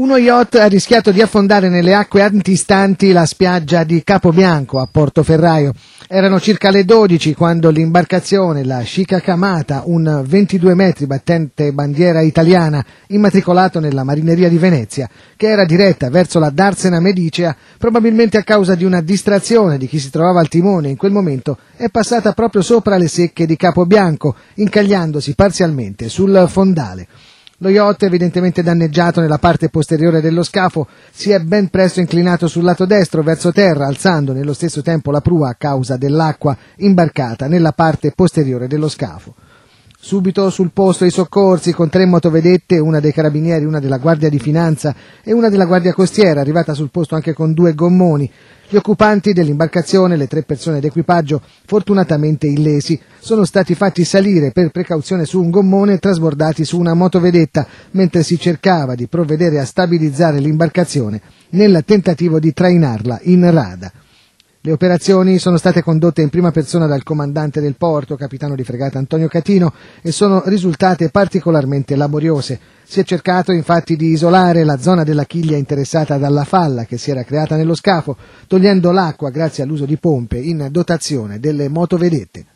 Uno yacht ha rischiato di affondare nelle acque antistanti la spiaggia di Capo Bianco a Porto Ferraio. Erano circa le 12 quando l'imbarcazione, la Chica Camata, un 22 metri battente bandiera italiana, immatricolato nella marineria di Venezia, che era diretta verso la Darsena Medicea, probabilmente a causa di una distrazione di chi si trovava al timone in quel momento, è passata proprio sopra le secche di Capo Bianco, incagliandosi parzialmente sul fondale. Lo yacht, evidentemente danneggiato nella parte posteriore dello scafo, si è ben presto inclinato sul lato destro verso terra, alzando nello stesso tempo la prua a causa dell'acqua imbarcata nella parte posteriore dello scafo. Subito sul posto i soccorsi con tre motovedette, una dei carabinieri, una della Guardia di Finanza e una della Guardia Costiera, arrivata sul posto anche con due gommoni. Gli occupanti dell'imbarcazione, le tre persone d'equipaggio, fortunatamente illesi, sono stati fatti salire per precauzione su un gommone e trasbordati su una motovedetta, mentre si cercava di provvedere a stabilizzare l'imbarcazione nel tentativo di trainarla in rada. Le operazioni sono state condotte in prima persona dal comandante del porto, capitano di fregata Antonio Catino, e sono risultate particolarmente laboriose. Si è cercato infatti di isolare la zona della chiglia interessata dalla falla che si era creata nello scafo, togliendo l'acqua grazie all'uso di pompe in dotazione delle motovedette.